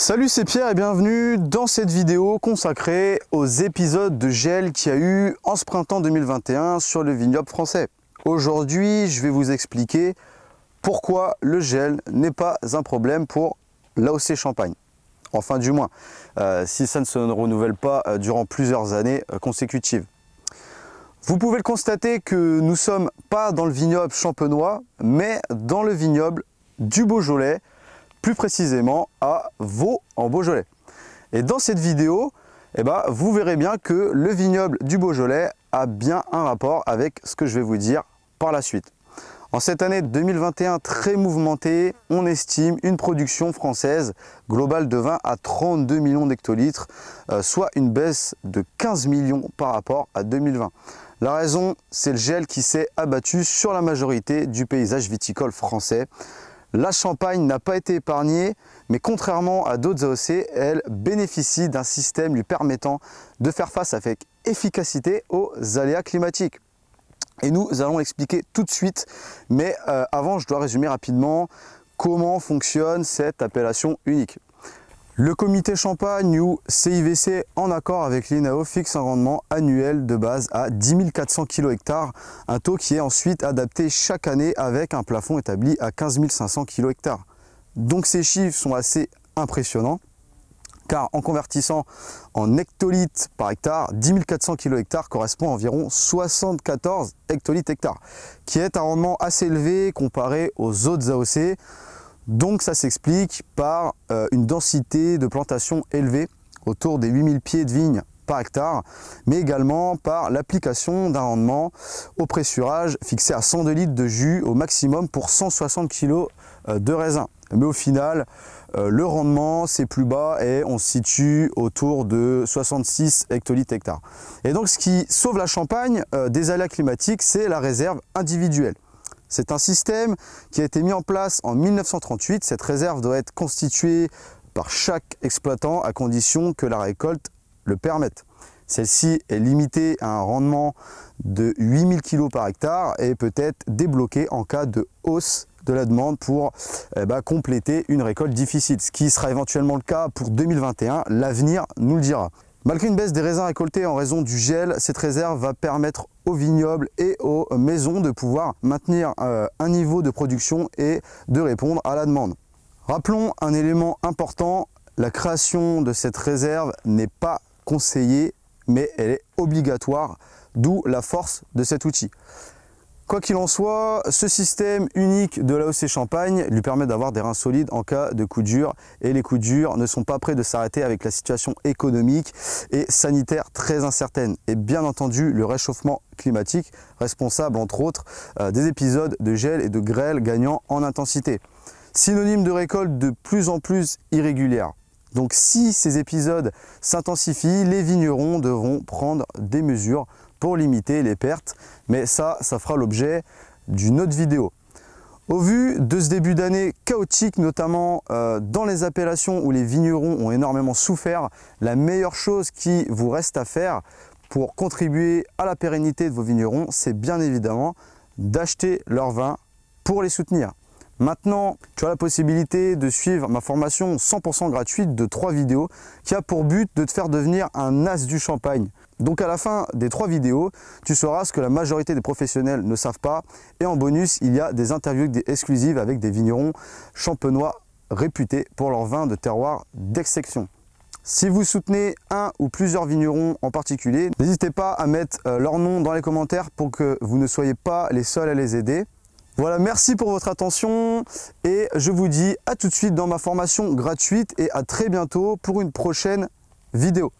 Salut c'est Pierre et bienvenue dans cette vidéo consacrée aux épisodes de gel qu'il y a eu en ce printemps 2021 sur le vignoble français. Aujourd'hui je vais vous expliquer pourquoi le gel n'est pas un problème pour l'AOC Champagne. Enfin du moins, euh, si ça ne se renouvelle pas euh, durant plusieurs années euh, consécutives. Vous pouvez le constater que nous sommes pas dans le vignoble champenois, mais dans le vignoble du Beaujolais, plus précisément à Vaux en Beaujolais. Et dans cette vidéo, eh ben, vous verrez bien que le vignoble du Beaujolais a bien un rapport avec ce que je vais vous dire par la suite. En cette année 2021 très mouvementée, on estime une production française globale de 20 à 32 millions d'hectolitres, euh, soit une baisse de 15 millions par rapport à 2020. La raison, c'est le gel qui s'est abattu sur la majorité du paysage viticole français. La Champagne n'a pas été épargnée, mais contrairement à d'autres AOC, elle bénéficie d'un système lui permettant de faire face avec efficacité aux aléas climatiques. Et nous allons l'expliquer tout de suite, mais euh, avant je dois résumer rapidement comment fonctionne cette appellation unique. Le comité Champagne ou CIVC, en accord avec l'INAO, fixe un rendement annuel de base à 10 400 un taux qui est ensuite adapté chaque année avec un plafond établi à 15 500 kg Donc ces chiffres sont assez impressionnants, car en convertissant en hectolitres par hectare, 10 400 kg correspond à environ 74 hectolitres hectares, qui est un rendement assez élevé comparé aux autres AOC. Donc ça s'explique par euh, une densité de plantation élevée, autour des 8000 pieds de vigne par hectare, mais également par l'application d'un rendement au pressurage fixé à 102 litres de jus au maximum pour 160 kg euh, de raisin. Mais au final, euh, le rendement c'est plus bas et on se situe autour de 66 hectolitres hectare. Et donc ce qui sauve la Champagne des aléas climatiques, c'est la réserve individuelle. C'est un système qui a été mis en place en 1938. Cette réserve doit être constituée par chaque exploitant à condition que la récolte le permette. Celle-ci est limitée à un rendement de 8000 kg par hectare et peut être débloquée en cas de hausse de la demande pour eh ben, compléter une récolte difficile. Ce qui sera éventuellement le cas pour 2021, l'avenir nous le dira. Malgré une baisse des raisins récoltés en raison du gel, cette réserve va permettre aux vignobles et aux maisons de pouvoir maintenir euh, un niveau de production et de répondre à la demande. Rappelons un élément important, la création de cette réserve n'est pas conseillée mais elle est obligatoire, d'où la force de cet outil. Quoi qu'il en soit, ce système unique de la l'AOC Champagne lui permet d'avoir des reins solides en cas de coup dur et les coups durs ne sont pas prêts de s'arrêter avec la situation économique et sanitaire très incertaine et bien entendu le réchauffement climatique responsable entre autres euh, des épisodes de gel et de grêle gagnant en intensité. Synonyme de récolte de plus en plus irrégulière. Donc si ces épisodes s'intensifient, les vignerons devront prendre des mesures pour limiter les pertes. Mais ça, ça fera l'objet d'une autre vidéo. Au vu de ce début d'année chaotique, notamment euh, dans les appellations où les vignerons ont énormément souffert, la meilleure chose qui vous reste à faire pour contribuer à la pérennité de vos vignerons, c'est bien évidemment d'acheter leur vin pour les soutenir. Maintenant, tu as la possibilité de suivre ma formation 100% gratuite de 3 vidéos qui a pour but de te faire devenir un as du champagne. Donc à la fin des 3 vidéos, tu sauras ce que la majorité des professionnels ne savent pas. Et en bonus, il y a des interviews exclusives avec des vignerons champenois réputés pour leur vin de terroir d'exception. Si vous soutenez un ou plusieurs vignerons en particulier, n'hésitez pas à mettre euh, leur nom dans les commentaires pour que vous ne soyez pas les seuls à les aider. Voilà, merci pour votre attention et je vous dis à tout de suite dans ma formation gratuite et à très bientôt pour une prochaine vidéo.